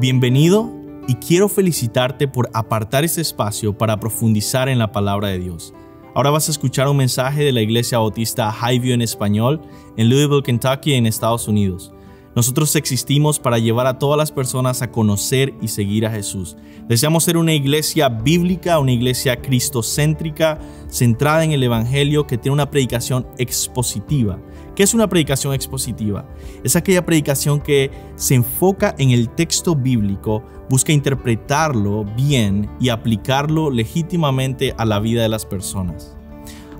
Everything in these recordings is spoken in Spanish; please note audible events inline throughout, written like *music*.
Bienvenido y quiero felicitarte por apartar este espacio para profundizar en la palabra de Dios. Ahora vas a escuchar un mensaje de la Iglesia Bautista Highview en español en Louisville, Kentucky, en Estados Unidos. Nosotros existimos para llevar a todas las personas a conocer y seguir a Jesús. Deseamos ser una iglesia bíblica, una iglesia cristocéntrica, centrada en el Evangelio, que tiene una predicación expositiva ¿Qué es una predicación expositiva? Es aquella predicación que se enfoca en el texto bíblico, busca interpretarlo bien y aplicarlo legítimamente a la vida de las personas.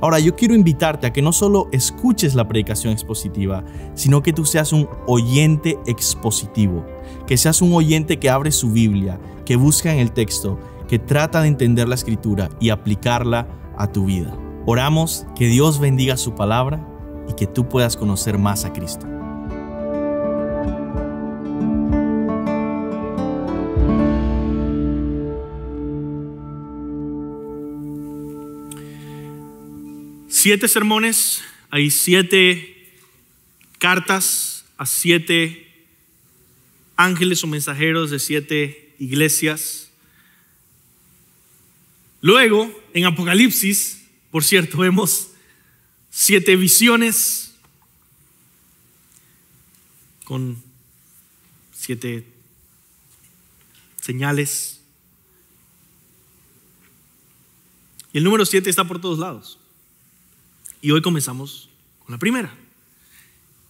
Ahora, yo quiero invitarte a que no solo escuches la predicación expositiva, sino que tú seas un oyente expositivo, que seas un oyente que abre su Biblia, que busca en el texto, que trata de entender la escritura y aplicarla a tu vida. Oramos que Dios bendiga su palabra y que tú puedas conocer más a Cristo. Siete sermones, hay siete cartas a siete ángeles o mensajeros de siete iglesias. Luego, en Apocalipsis, por cierto, vemos siete visiones, con siete señales. Y el número siete está por todos lados. Y hoy comenzamos con la primera.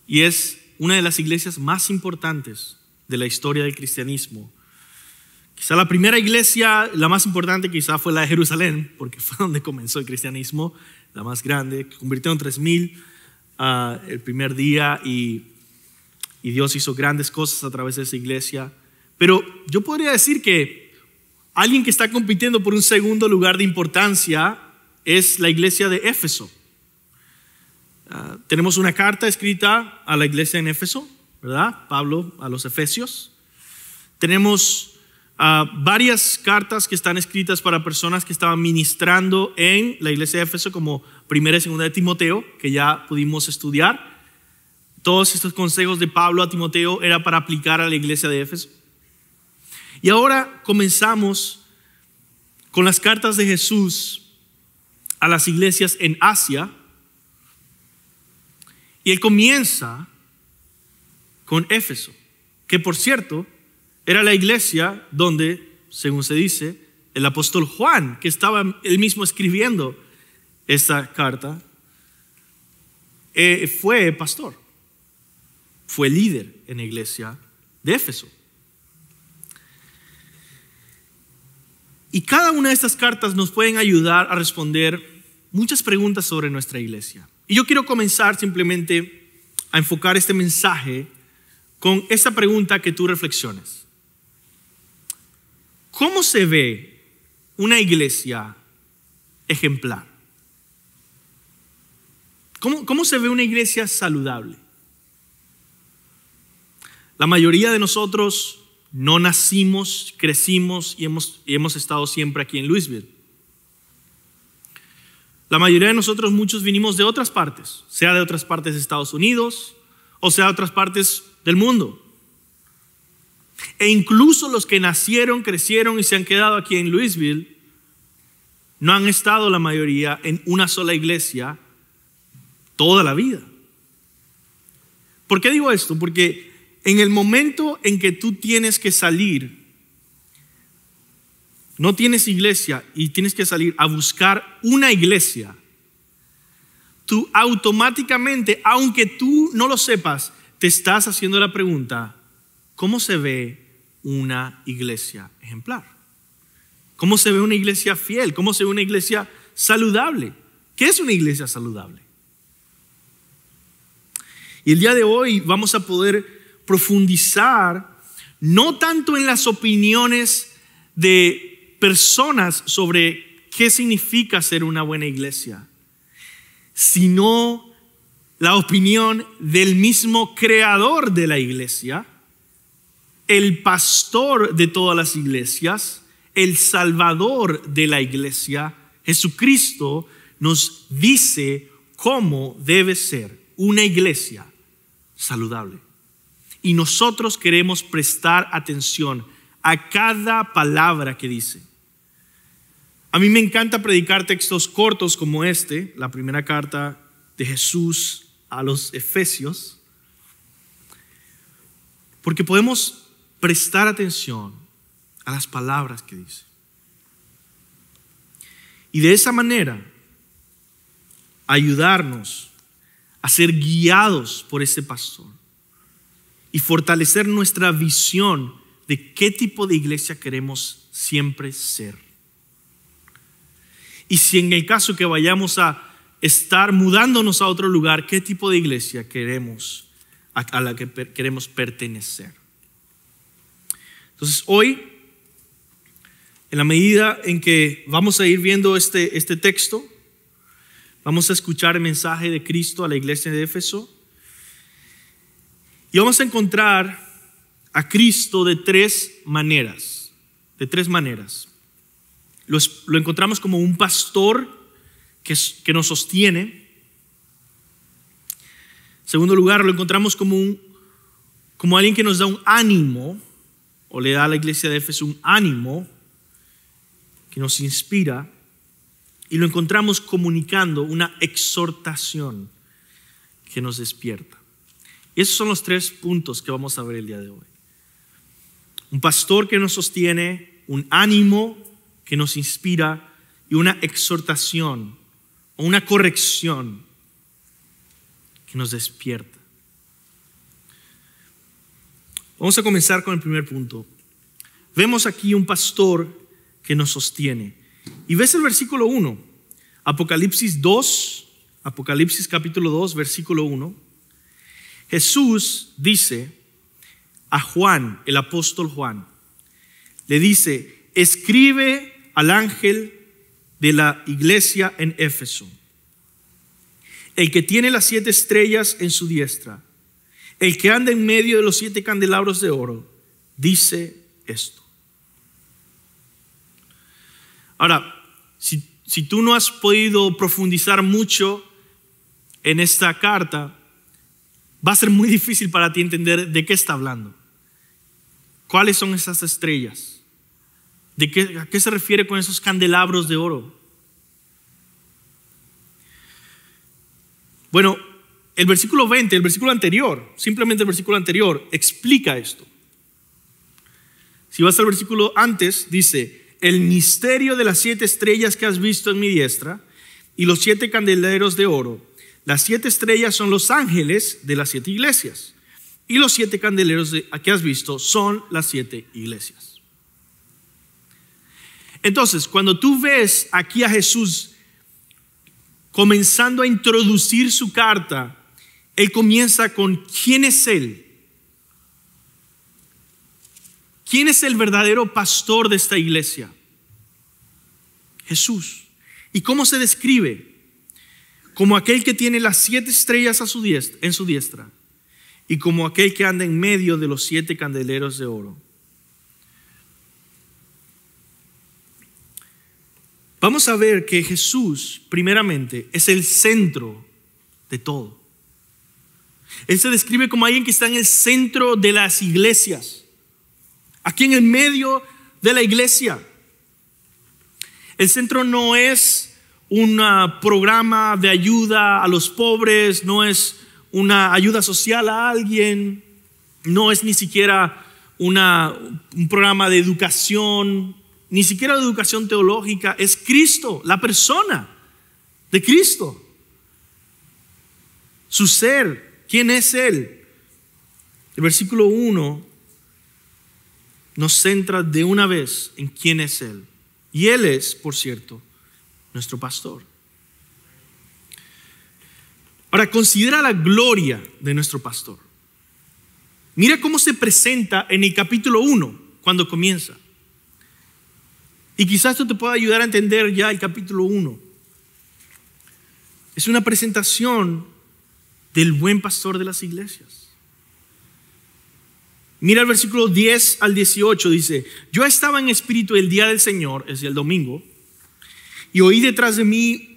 Y es una de las iglesias más importantes de la historia del cristianismo. Quizá la primera iglesia, la más importante quizá fue la de Jerusalén, porque fue *laughs* donde comenzó el cristianismo, la más grande, que convirtieron 3.000 ah, el primer día y, Dios hizo grandes cosas a través de esa iglesia. Pero yo podría decir que alguien que está compitiendo por un segundo lugar de importancia es la iglesia de Éfeso. Ah, tenemos una carta escrita a la iglesia en Éfeso, ¿verdad? Pablo a los Efesios. Tenemos Ah, varias cartas que están escritas para personas que estaban ministrando en la iglesia de Éfeso, como primera y segunda de Timoteo, que ya pudimos estudiar. Todos estos consejos de Pablo a Timoteo era para aplicar a la iglesia de Éfeso. Y ahora comenzamos con las cartas de Jesús a las iglesias en Asia. Y él comienza con Éfeso, que por cierto era la iglesia donde, según se dice, el apóstol Juan, que estaba él mismo escribiendo esta carta, eh, fue pastor, fue líder en la iglesia de Éfeso. Y cada una de estas cartas nos pueden ayudar a responder muchas preguntas sobre nuestra iglesia. Y yo quiero comenzar simplemente a enfocar este mensaje con esta pregunta que tú reflexiones. ¿Cómo se ve una iglesia ejemplar? ¿Cómo, se ve una iglesia saludable? La mayoría de nosotros no nacimos, crecimos y hemos estado siempre aquí en Louisville. La mayoría de nosotros, muchos vinimos de otras partes, sea de otras partes de Estados Unidos o sea de otras partes del mundo e incluso los que nacieron, crecieron y se han quedado aquí en Louisville, no han estado la mayoría en una sola iglesia toda la vida. ¿Por qué digo esto? Porque en el momento en que tú tienes que salir, no tienes iglesia y tienes que salir a buscar una iglesia, tú automáticamente, aunque tú no lo sepas, te estás haciendo la pregunta, ¿Cómo se ve una iglesia ejemplar? ¿Cómo se ve una iglesia fiel? ¿Cómo se ve una iglesia saludable? ¿Qué es una iglesia saludable? Y el día de hoy vamos a poder profundizar no tanto en las opiniones de personas sobre qué significa ser una buena iglesia, sino la opinión del mismo creador de la iglesia el pastor de todas las iglesias, el salvador de la iglesia, Jesucristo, nos dice cómo debe ser una iglesia saludable. Y nosotros queremos prestar atención a cada palabra que dice. A mí me encanta predicar textos cortos como este, la primera carta de Jesús a los Efesios, porque podemos prestar atención a las palabras que dice. Y de esa manera, ayudarnos a ser guiados por ese pastor y fortalecer nuestra visión de qué tipo de iglesia queremos siempre ser. Y si en el caso que vayamos a estar mudándonos a otro lugar, qué tipo de iglesia queremos a la que queremos pertenecer. Entonces hoy, en la medida en que vamos a ir viendo este, este texto, vamos a escuchar el mensaje de Cristo a la iglesia de Éfeso y vamos a encontrar a Cristo de tres maneras, de tres maneras. Lo, encontramos como un pastor que, nos sostiene. En segundo lugar, lo encontramos como, un, como alguien que nos da un ánimo o le da a la iglesia de Éfeso un ánimo que nos inspira y lo encontramos comunicando una exhortación que nos despierta. Esos son los tres puntos que vamos a ver el día de hoy. Un pastor que nos sostiene, un ánimo que nos inspira y una exhortación o una corrección que nos despierta. Vamos a comenzar con el primer punto. Vemos aquí un pastor que nos sostiene. Y ves el versículo 1, Apocalipsis 2, Apocalipsis capítulo 2, versículo 1. Jesús dice a Juan, el apóstol Juan, le dice, escribe al ángel de la iglesia en Éfeso, el que tiene las siete estrellas en su diestra el que anda en medio de los siete candelabros de oro, dice esto. Ahora, si, tú no has podido profundizar mucho en esta carta, va a ser muy difícil para ti entender de qué está hablando. ¿Cuáles son esas estrellas? ¿De ¿A qué se refiere con esos candelabros de oro? Bueno, el versículo 20, el versículo anterior, simplemente el versículo anterior, explica esto. Si vas al versículo antes, dice, el misterio de las siete estrellas que has visto en mi diestra y los siete candeleros de oro. Las siete estrellas son los ángeles de las siete iglesias y los siete candeleros que has visto son las siete iglesias. Entonces, cuando tú ves aquí a Jesús comenzando a introducir su carta él comienza con quién es Él. ¿Quién es el verdadero pastor de esta iglesia? Jesús. ¿Y cómo se describe? Como aquel que tiene las siete estrellas a su en su diestra y como aquel que anda en medio de los siete candeleros de oro. Vamos a ver que Jesús, primeramente, es el centro de todo. Él se describe como alguien que está en el centro de las iglesias, aquí en el medio de la iglesia. El centro no es un ah, programa de ayuda a los pobres, no es una ayuda social a alguien, no es ni siquiera una, un programa de educación, ni siquiera de educación teológica, es Cristo, la persona de Cristo, su ser, ¿Quién es Él? El versículo 1 nos centra de una vez en quién es Él. Y Él es, por cierto, nuestro pastor. Ahora, considera la gloria de nuestro pastor. Mira cómo se presenta en el capítulo 1, cuando comienza. Y quizás esto te pueda ayudar a entender ya el capítulo 1. Es una presentación del buen pastor de las iglesias. Mira el versículo 10 al 18, dice, yo estaba en espíritu el día del Señor, es el domingo, y oí detrás de mí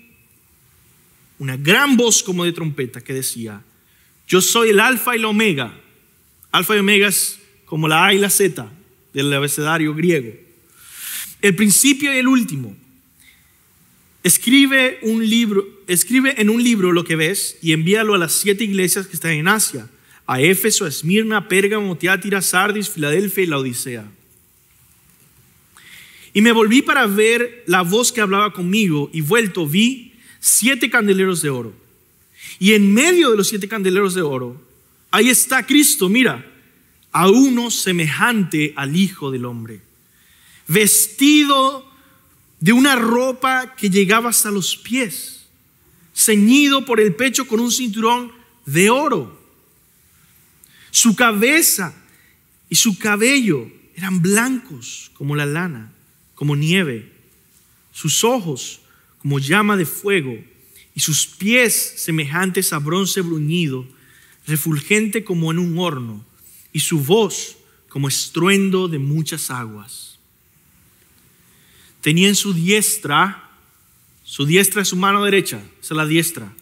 una gran voz como de trompeta que decía, yo soy el alfa y la omega. Alfa y omega es como la A y la Z del abecedario griego. El principio y el último. Escribe un libro, escribe en un libro lo que ves y envíalo a las siete iglesias que están en Asia, a Éfeso, a Esmirna, Pérgamo, Teátira, Sardis, Filadelfia y la Odisea. Y me volví para ver la voz que hablaba conmigo y vuelto vi siete candeleros de oro. Y en medio de los siete candeleros de oro, ahí está Cristo, mira, a uno semejante al Hijo del Hombre, vestido de una ropa que llegaba hasta los pies ceñido por el pecho con un cinturón de oro. Su cabeza y su cabello eran blancos como la lana, como nieve. Sus ojos como llama de fuego y sus pies semejantes a bronce bruñido, refulgente como en un horno, y su voz como estruendo de muchas aguas. Tenía en su diestra su diestra es su mano derecha, esa es la diestra.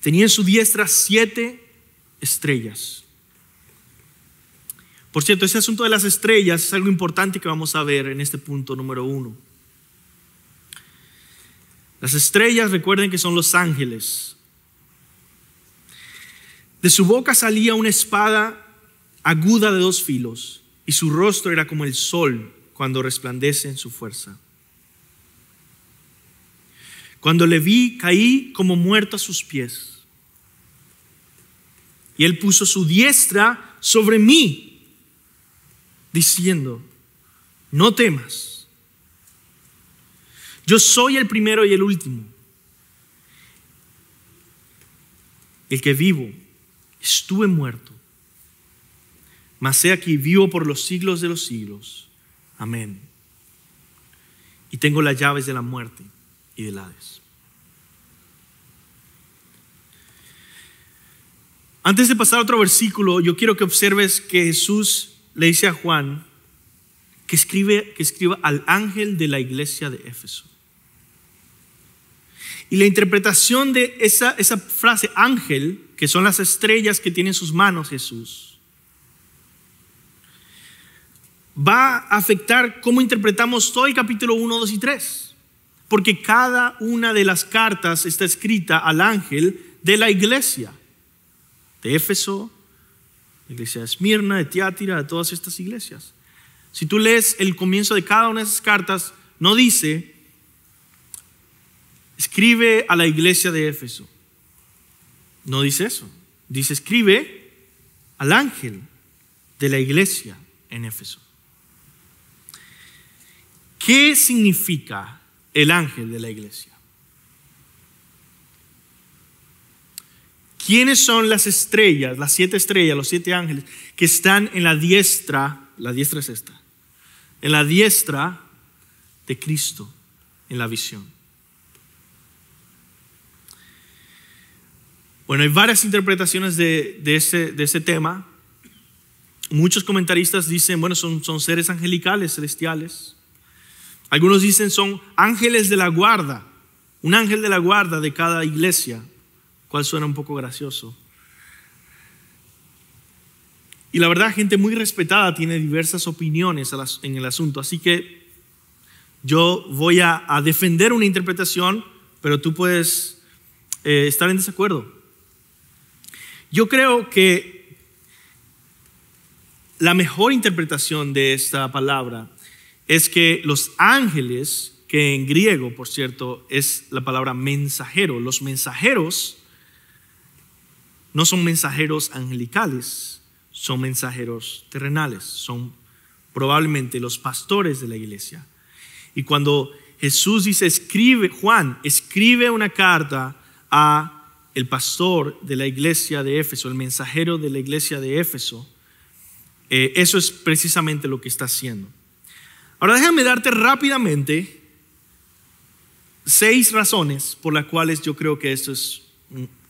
Tenía en su diestra siete estrellas. Por cierto, ese asunto de las estrellas es algo importante que vamos a ver en este punto número uno. Las estrellas, recuerden que son los ángeles. De su boca salía una espada aguda de dos filos, y su rostro era como el sol cuando resplandece en su fuerza. Cuando le vi, caí como muerto a sus pies. Y él puso su diestra sobre mí, diciendo, no temas. Yo soy el primero y el último, el que vivo. Estuve muerto, mas he aquí vivo por los siglos de los siglos. Amén. Y tengo las llaves de la muerte. Antes de pasar a otro versículo, yo quiero que observes que Jesús le dice a Juan que, escribe, que escriba al ángel de la iglesia de Éfeso. Y la interpretación de esa, frase ángel, que son las estrellas que tiene en sus manos Jesús, va a afectar cómo interpretamos todo el capítulo 1, 2 y 3 porque cada una de las cartas está escrita al ángel de la iglesia, de Éfeso, iglesia de Esmirna, de Tiátira, de todas estas iglesias. Si tú lees el comienzo de cada una de esas cartas, no dice, escribe a la iglesia de Éfeso. No dice eso. Dice, escribe al ángel de la iglesia en Éfeso. ¿Qué significa el ángel de la iglesia. ¿Quiénes son las estrellas, las siete estrellas, los siete ángeles que están en la diestra? La diestra es esta. En la diestra de Cristo, en la visión. Bueno, hay varias interpretaciones de, ese, tema. Muchos comentaristas dicen, bueno, son seres angelicales, celestiales. Algunos dicen son ángeles de la guarda, un ángel de la guarda de cada iglesia, cual suena un poco gracioso. Y la verdad, gente muy respetada tiene diversas opiniones en el asunto, así que yo voy a, defender una interpretación, pero tú puedes eh, estar en desacuerdo. Yo creo que la mejor interpretación de esta palabra es que los ángeles, que en griego, por cierto, es la palabra mensajero, los mensajeros no son mensajeros angelicales, son mensajeros terrenales, son probablemente los pastores de la iglesia. Y cuando Jesús dice, escribe, Juan, escribe una carta a el pastor de la iglesia de Éfeso, el mensajero de la iglesia de Éfeso, eh, eso es precisamente lo que está haciendo. Ahora déjame darte rápidamente seis razones por las cuales yo creo que esto es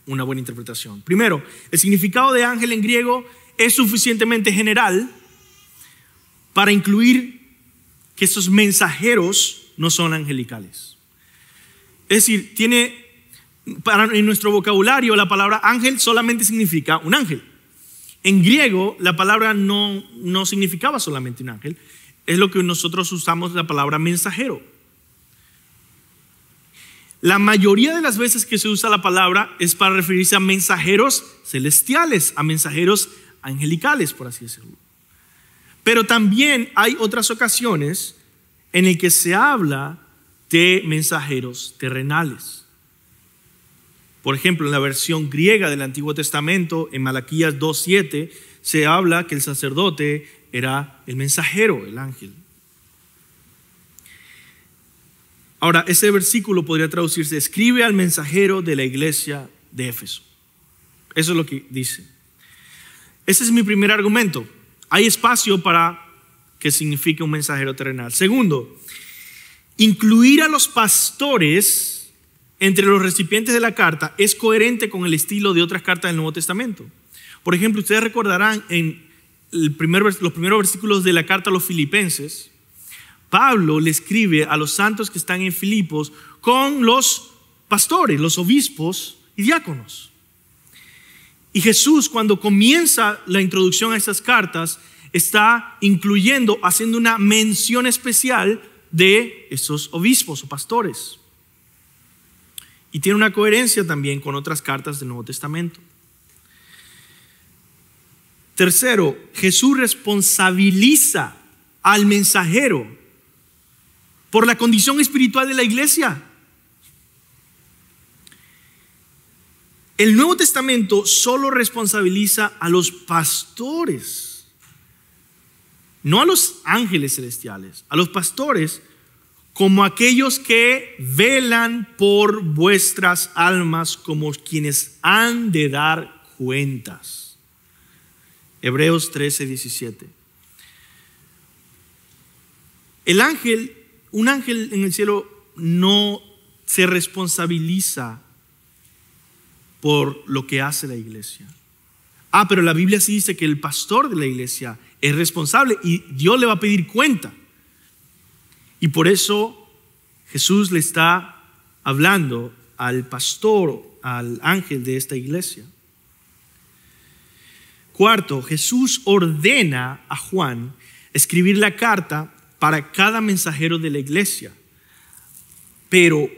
una buena interpretación. Primero, el significado de ángel en griego es suficientemente general para incluir que esos mensajeros no son angelicales. Es decir, tiene, para, en nuestro vocabulario la palabra ángel solamente significa un ángel. En griego la palabra no significaba solamente un ángel, es lo que nosotros usamos la palabra mensajero. La mayoría de las veces que se usa la palabra es para referirse a mensajeros celestiales, a mensajeros angelicales, por así decirlo. Pero también hay otras ocasiones en el que se habla de mensajeros terrenales. Por ejemplo, en la versión griega del Antiguo Testamento, en Malaquías 2.7, se habla que el sacerdote era el mensajero, el ángel. Ahora, ese versículo podría traducirse, escribe al mensajero de la iglesia de Éfeso. Eso es lo que dice. Ese es mi primer argumento. Hay espacio para que signifique un mensajero terrenal. Segundo, incluir a los pastores entre los recipientes de la carta es coherente con el estilo de otras cartas del Nuevo Testamento. Por ejemplo, ustedes recordarán en los primeros versículos de la carta a los filipenses, Pablo le escribe a los santos que están en Filipos con los pastores, los obispos y diáconos. Y Jesús cuando comienza la introducción a esas cartas está incluyendo, haciendo una mención especial de esos obispos o pastores. Y tiene una coherencia también con otras cartas del Nuevo Testamento. Tercero, Jesús responsabiliza al mensajero por la condición espiritual de la iglesia. El Nuevo Testamento solo responsabiliza a los pastores, no a los ángeles celestiales, a los pastores como aquellos que velan por vuestras almas como quienes han de dar cuentas. Hebreos 13, 17. El ángel, un ángel en el cielo no se responsabiliza por lo que hace la iglesia. Ah, pero la Biblia sí dice que el pastor de la iglesia es responsable y Dios le va a pedir cuenta. Y por eso Jesús le está hablando al pastor, al ángel de esta iglesia. Cuarto, Jesús ordena a Juan escribir la carta para cada mensajero de la iglesia. Pero,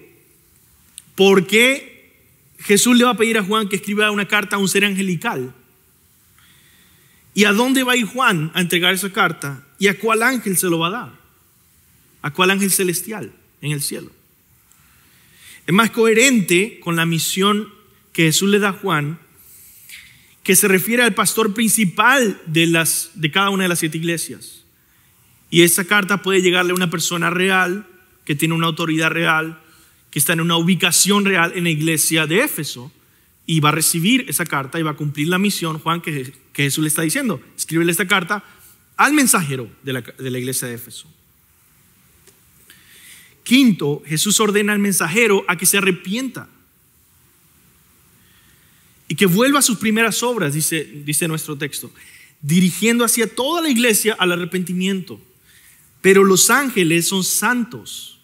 ¿por qué Jesús le va a pedir a Juan que escriba una carta a un ser angelical? ¿Y a dónde va a ir Juan a entregar esa carta? ¿Y a cuál ángel se lo va a dar? ¿A cuál ángel celestial en el cielo? Es más coherente con la misión que Jesús le da a Juan que se refiere al pastor principal de, las, de cada una de las siete iglesias. Y esa carta puede llegarle a una persona real, que tiene una autoridad real, que está en una ubicación real en la iglesia de Éfeso, y va a recibir esa carta y va a cumplir la misión, Juan, que, que Jesús le está diciendo. Escríbele esta carta al mensajero de la, de la iglesia de Éfeso. Quinto, Jesús ordena al mensajero a que se arrepienta y que vuelva a sus primeras obras, dice, dice nuestro texto, dirigiendo hacia toda la iglesia al arrepentimiento. Pero los ángeles son santos,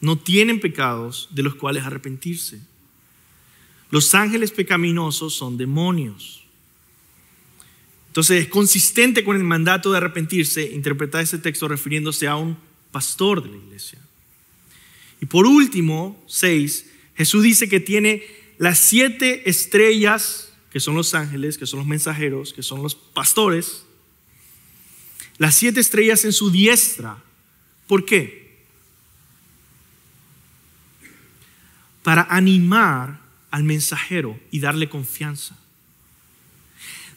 no tienen pecados de los cuales arrepentirse. Los ángeles pecaminosos son demonios. Entonces es consistente con el mandato de arrepentirse interpretar ese texto refiriéndose a un pastor de la iglesia. Y por último, 6, Jesús dice que tiene las siete estrellas, que son los ángeles, que son los mensajeros, que son los pastores, las siete estrellas en su diestra. ¿Por qué? Para animar al mensajero y darle confianza.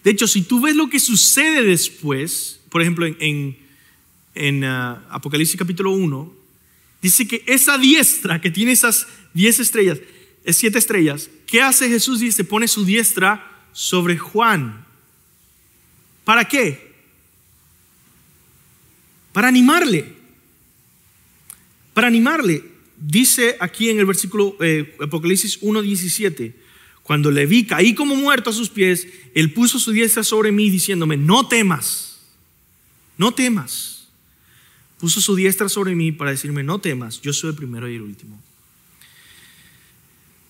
De hecho, si tú ves lo que sucede después, por ejemplo, en, ah, Apocalipsis capítulo 1, dice que esa diestra que tiene esas diez estrellas, siete estrellas. ¿Qué hace Jesús? Dice, pone su diestra sobre Juan. ¿Para qué? Para animarle. Para animarle. Dice aquí en el versículo eh, Apocalipsis 1.17, cuando le vi, caí como muerto a sus pies, él puso su diestra sobre mí diciéndome, no temas, no temas. Puso su diestra sobre mí para decirme, no temas, yo soy el primero y el último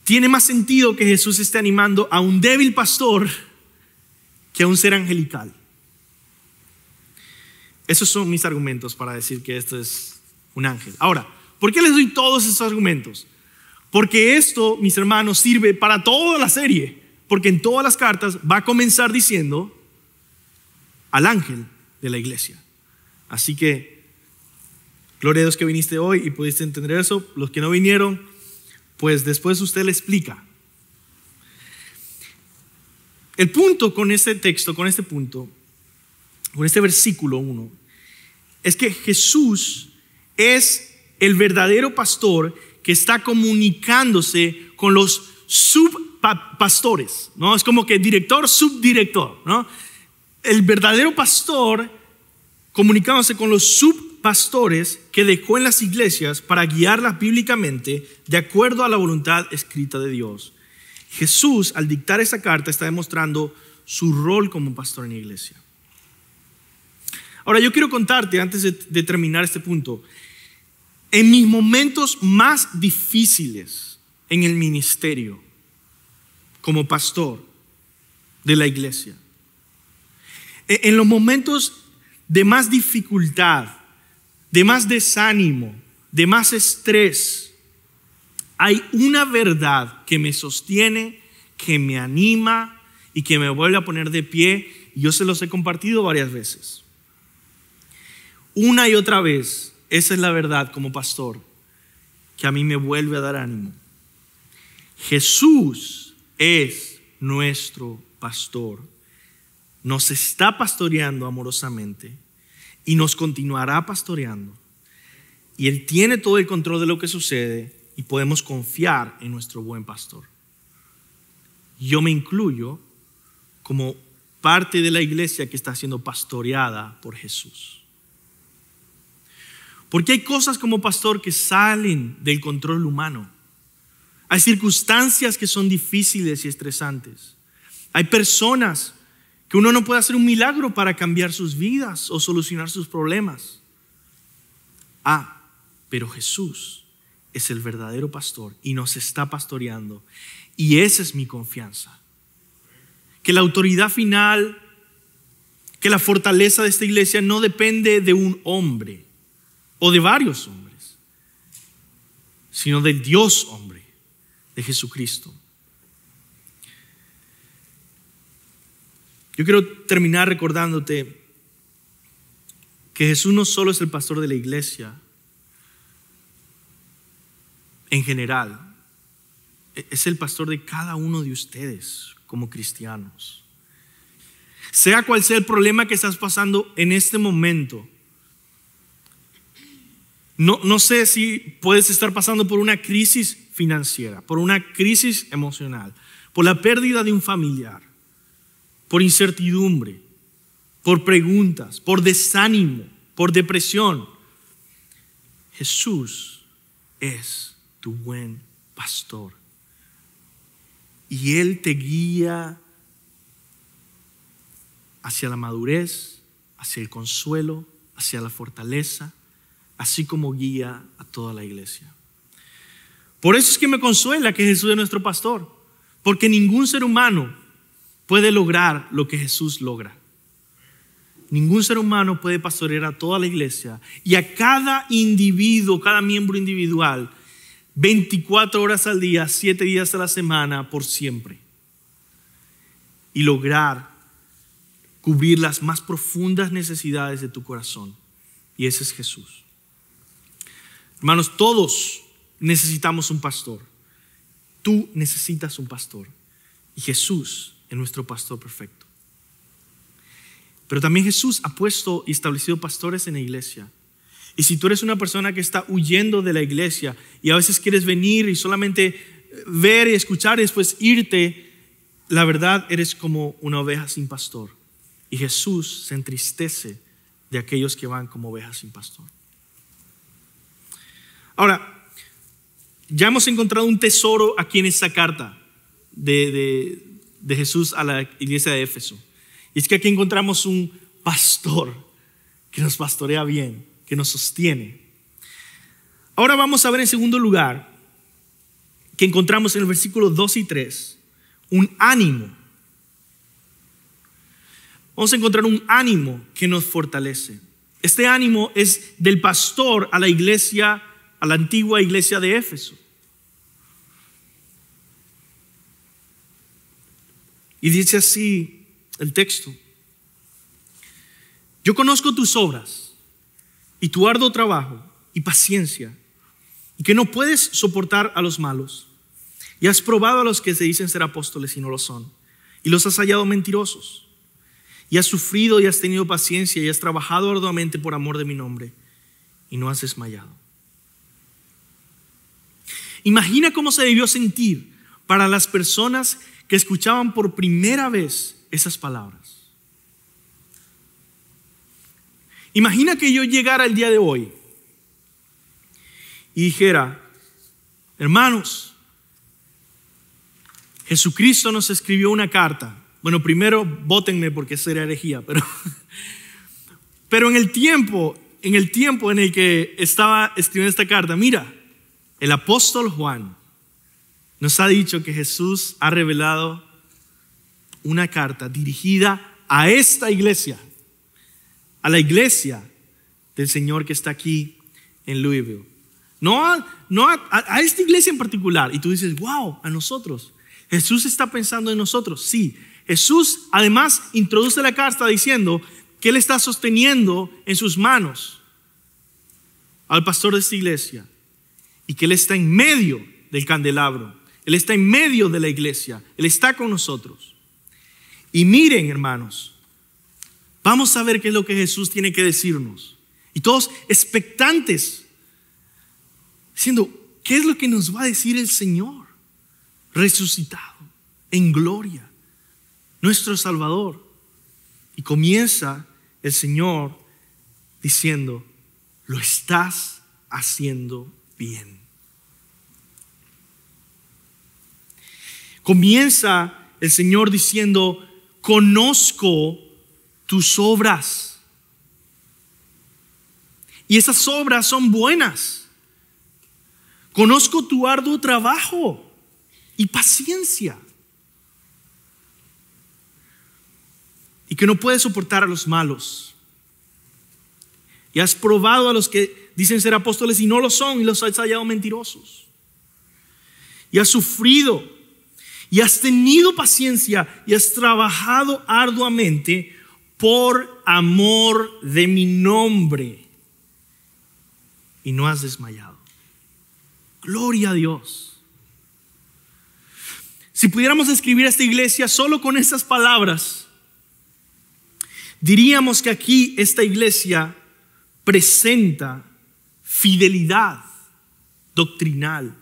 tiene más sentido que Jesús esté animando a un débil pastor que a un ser angelical. Esos son mis argumentos para decir que esto es un ángel. Ahora, ¿por qué les doy todos esos argumentos? Porque esto, mis hermanos, sirve para toda la serie. Porque en todas las cartas va a comenzar diciendo al ángel de la iglesia. Así que, gloria a Dios que viniste hoy y pudiste entender eso. Los que no vinieron, pues después usted le explica. El punto con este texto, con este punto, con este versículo 1, es que Jesús es el verdadero pastor que está comunicándose con los subpastores, ¿no? Es como que director, subdirector, ¿no? El verdadero pastor comunicándose con los subpastores pastores que dejó en las iglesias para guiarlas bíblicamente de acuerdo a la voluntad escrita de Dios. Jesús, al dictar esa carta, está demostrando su rol como pastor en la iglesia. Ahora, yo quiero contarte, antes de, de terminar este punto, en mis momentos más difíciles en el ministerio, como pastor de la iglesia, e, en los momentos de más dificultad, de más desánimo, de más estrés, hay una verdad que me sostiene, que me anima y que me vuelve a poner de pie. Y yo se los he compartido varias veces. Una y otra vez, esa es la verdad como pastor, que a mí me vuelve a dar ánimo. Jesús es nuestro pastor. Nos está pastoreando amorosamente y nos continuará pastoreando. Y Él tiene todo el control de lo que sucede y podemos confiar en nuestro buen pastor. Yo me incluyo como parte de la iglesia que está siendo pastoreada por Jesús. Porque hay cosas como pastor que salen del control humano. Hay circunstancias que son difíciles y estresantes. Hay personas que uno no puede hacer un milagro para cambiar sus vidas o solucionar sus problemas. Ah, pero Jesús es el verdadero pastor y nos está pastoreando. Y esa es mi confianza. Que la autoridad final, que la fortaleza de esta iglesia no depende de un hombre o de varios hombres, sino del Dios hombre, de Jesucristo. Yo quiero terminar recordándote que Jesús no solo es el pastor de la iglesia en general, e-, es el pastor de cada uno de ustedes como cristianos. Sea cual sea el problema que estás pasando en este momento, no, no sé si puedes estar pasando por una crisis financiera, por una crisis emocional, por la pérdida de un familiar, por incertidumbre, por preguntas, por desánimo, por depresión. Jesús es tu buen pastor. Y Él te guía hacia la madurez, hacia el consuelo, hacia la fortaleza, así como guía a toda la iglesia. Por eso es que me consuela que Jesús es nuestro pastor, porque ningún ser humano puede lograr lo que Jesús logra. Ningún ser humano puede pastorear a toda la iglesia y a cada individuo, cada miembro individual, 24 horas al día, 7 días a la semana, por siempre. Y lograr cubrir las más profundas necesidades de tu corazón. Y ese es Jesús. Hermanos, todos necesitamos un pastor. Tú necesitas un pastor. Y Jesús en nuestro pastor perfecto. Pero también Jesús ha puesto y establecido pastores en la iglesia. Y si tú eres una persona que está huyendo de la iglesia y a veces quieres venir y solamente eh, ver y escuchar y después irte, la verdad eres como una oveja sin pastor. Y Jesús se entristece de aquellos que van como ovejas sin pastor. Ahora, ya hemos encontrado un tesoro aquí en esta carta de, de, de Jesús a la iglesia de Éfeso. Y es que aquí encontramos un pastor que nos pastorea bien, que nos sostiene. Ahora vamos a ver en segundo lugar que encontramos en el versículo 2 y 3 un ánimo. Vamos a encontrar un ánimo que nos fortalece. Este ánimo es del pastor a la iglesia, a la antigua iglesia de Éfeso. Y dice así el texto. Yo conozco tus obras y tu arduo trabajo y paciencia y que no puedes soportar a los malos. Y has probado a los que se dicen ser apóstoles y no lo son. Y los has hallado mentirosos. Y has sufrido y has tenido paciencia y has trabajado arduamente por amor de mi nombre. Y no has desmayado. Imagina cómo se debió sentir para las personas que escuchaban por primera vez esas palabras. Imagina que yo llegara el día de hoy y dijera, hermanos, Jesucristo nos escribió una carta. Bueno, primero votenme porque sería herejía, pero, *laughs* pero en el tiempo, en el tiempo en el que estaba escribiendo esta carta, mira, el apóstol Juan nos ha dicho que Jesús ha revelado una carta dirigida a esta iglesia, a la iglesia del Señor que está aquí en Louisville. No, a, esta iglesia en particular. Y tú dices, wow, a nosotros. Jesús está pensando en nosotros. Sí, Jesús además introduce la carta diciendo que Él está sosteniendo en sus manos al pastor de esta iglesia y que Él está en medio del candelabro él está en medio de la iglesia, Él está con nosotros. Y miren, hermanos, vamos a ver qué es lo que Jesús tiene que decirnos. Y todos expectantes, diciendo, ¿qué es lo que nos va a decir el Señor? Resucitado, en gloria, nuestro Salvador. Y comienza el Señor diciendo, lo estás haciendo bien. Comienza el Señor diciendo, conozco tus obras. Y esas obras son buenas. Conozco tu arduo trabajo y paciencia. Y que no puedes soportar a los malos. Y has probado a los que dicen ser apóstoles y no lo son y los has hallado mentirosos. Y has sufrido y has tenido paciencia y has trabajado arduamente por amor de mi nombre y no has desmayado. Gloria a Dios. Si pudiéramos describir a esta iglesia solo con estas palabras, diríamos que aquí esta iglesia presenta fidelidad doctrinal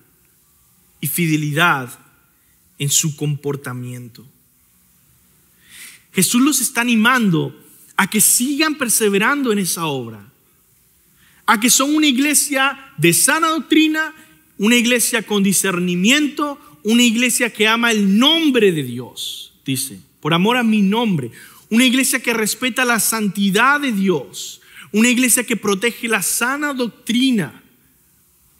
y fidelidad en su comportamiento. Jesús los está animando a que sigan perseverando en esa obra, a que son una iglesia de sana doctrina, una iglesia con discernimiento, una iglesia que ama el nombre de Dios, dice, por amor a mi nombre, una iglesia que respeta la santidad de Dios, una iglesia que protege la sana doctrina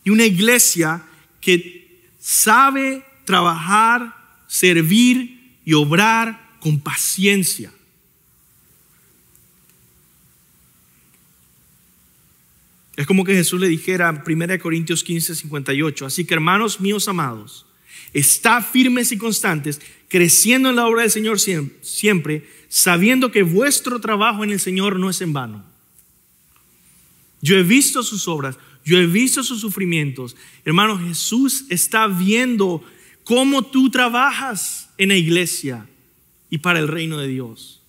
y una iglesia que sabe trabajar, servir y obrar con paciencia. Es como que Jesús le dijera en 1 Corintios 15, 58, así que hermanos míos amados, está firmes y constantes, creciendo en la obra del Señor siempre, sabiendo que vuestro trabajo en el Señor no es en vano. Yo he visto sus obras, yo he visto sus sufrimientos. Hermano, Jesús está viendo cómo tú trabajas en la iglesia y para el reino de Dios.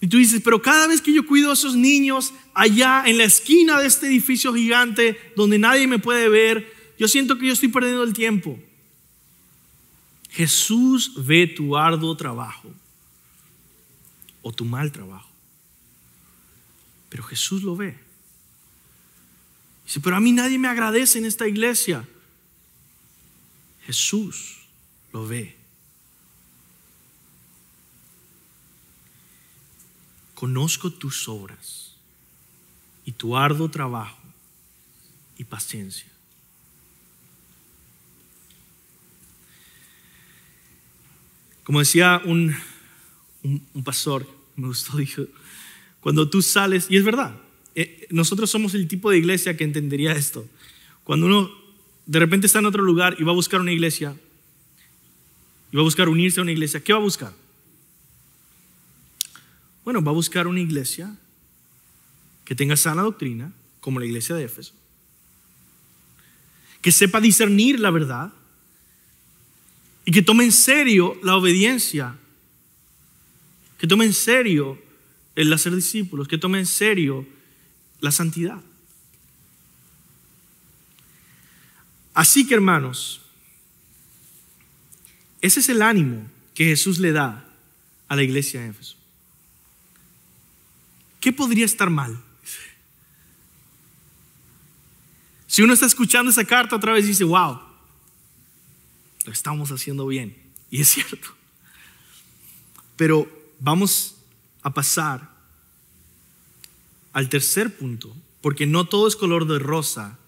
Y tú dices, pero cada vez que yo cuido a esos niños allá en la esquina de este edificio gigante donde nadie me puede ver, yo siento que yo estoy perdiendo el tiempo. Jesús ve tu arduo trabajo o tu mal trabajo. Pero Jesús lo ve. Dice, pero a mí nadie me agradece en esta iglesia. Jesús lo ve. Conozco tus obras y tu arduo trabajo y paciencia. Como decía un, un, pastor, me gustó, *laughs* dijo, cuando tú sales, y es verdad, eh, nosotros somos el tipo de iglesia que entendería esto, cuando uno de repente está en otro lugar y va a buscar una iglesia, y va a buscar unirse a una iglesia, ¿qué va a buscar? Bueno, va a buscar una iglesia que tenga sana doctrina, como la iglesia de Éfeso, que sepa discernir la verdad y que tome en serio la obediencia, que tome en serio el hacer discípulos, que tome en serio la santidad. Así que hermanos, ese es el ánimo que Jesús le da a la iglesia de Éfeso. ¿Qué podría estar mal? Si uno está escuchando esa carta otra vez dice, wow, lo estamos haciendo bien. Y es cierto. Pero vamos a pasar al tercer punto, porque no todo es color de rosa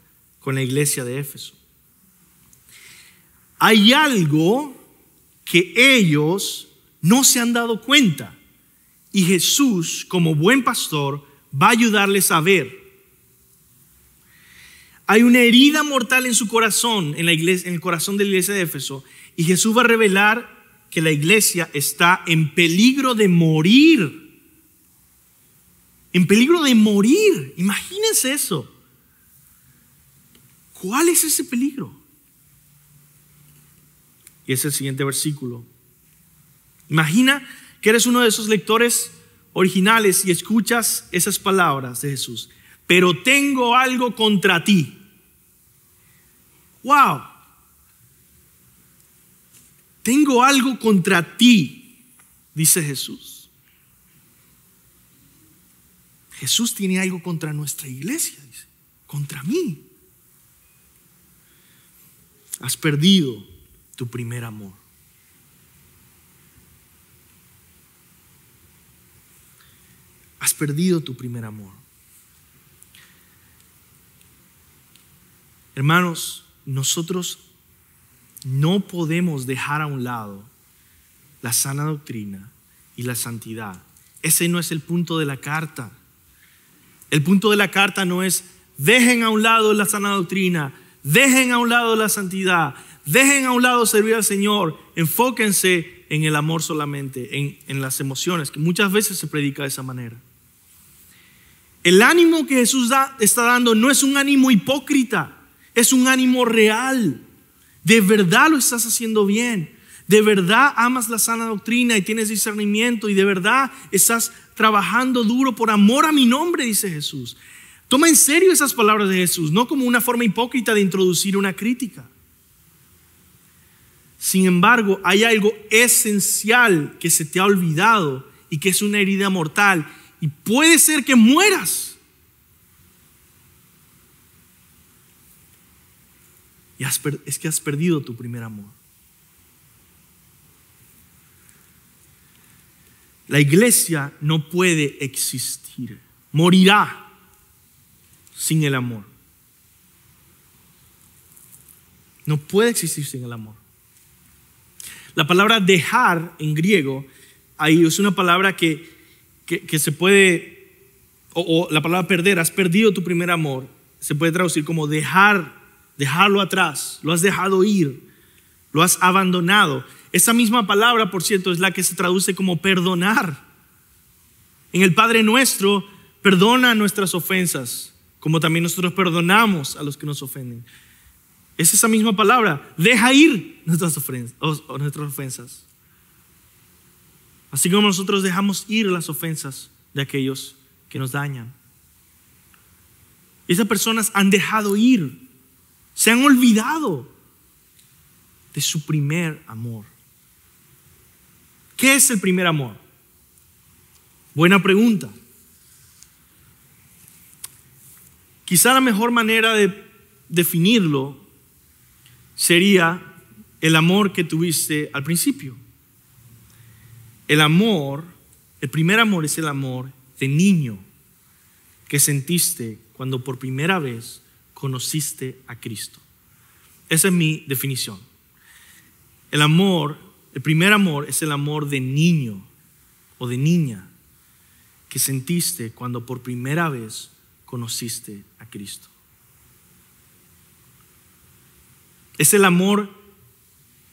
con la iglesia de Éfeso hay algo que ellos no se han dado cuenta. Y Jesús, como buen pastor, va a ayudarles a ver. Hay una herida mortal en su corazón, en, la iglesia, el corazón de la iglesia de Éfeso, y Jesús va a revelar que la iglesia está en peligro de morir. En peligro de morir. Imagínense eso. ¿Cuál es ese peligro? es el siguiente versículo. Imagina que eres uno de esos lectores originales y escuchas esas palabras de Jesús. Pero tengo algo contra ti. ¡Wow! Tengo algo contra ti, dice Jesús. Jesús tiene algo contra nuestra iglesia, dice, contra mí. Has perdido tu primer amor. Has perdido tu primer amor. Hermanos, nosotros no podemos dejar a un lado la sana doctrina y la santidad. Ese no es el punto de la carta. El punto de la carta no es dejen a un lado la sana doctrina, dejen a un lado la santidad, Dejen a un lado servir al Señor, enfóquense en el amor solamente, en, las emociones, que muchas veces se predica de esa manera. El ánimo que Jesús está dando no es un ánimo hipócrita, es un ánimo real. De verdad lo estás haciendo bien. De verdad amas la sana doctrina y tienes discernimiento y de verdad estás trabajando duro por amor a mi nombre, dice Jesús. Toma en serio esas palabras de Jesús, no como una forma hipócrita de introducir una crítica. Sin embargo, hay algo esencial que se te ha olvidado y que es una herida mortal y puede ser que mueras. Y es que has perdido tu primer amor. La iglesia no puede existir, morirá sin el amor. No puede existir sin el amor. La palabra dejar en griego ahí es una palabra que, que, se puede, o, o, la palabra perder, has perdido tu primer amor, se puede traducir como dejar, dejarlo atrás, lo has dejado ir, lo has abandonado. Esa misma palabra, por cierto, es la que se traduce como perdonar. En el Padre nuestro, perdona nuestras ofensas, como también nosotros perdonamos a los que nos ofenden. Es esa misma palabra. Deja ir nuestras ofensas, nuestras ofensas. Así como nosotros dejamos ir las ofensas de aquellos que nos dañan. Esas personas han dejado ir, se han olvidado de su primer amor. ¿Qué es el primer amor? Buena pregunta. Quizá la mejor manera de definirlo sería el amor que tuviste al principio. El amor, el primer amor es el amor de niño que sentiste cuando por primera vez conociste a Cristo. Esa es mi definición. El amor, el primer amor es el amor de niño o de niña que sentiste cuando por primera vez conociste a Cristo. Es el amor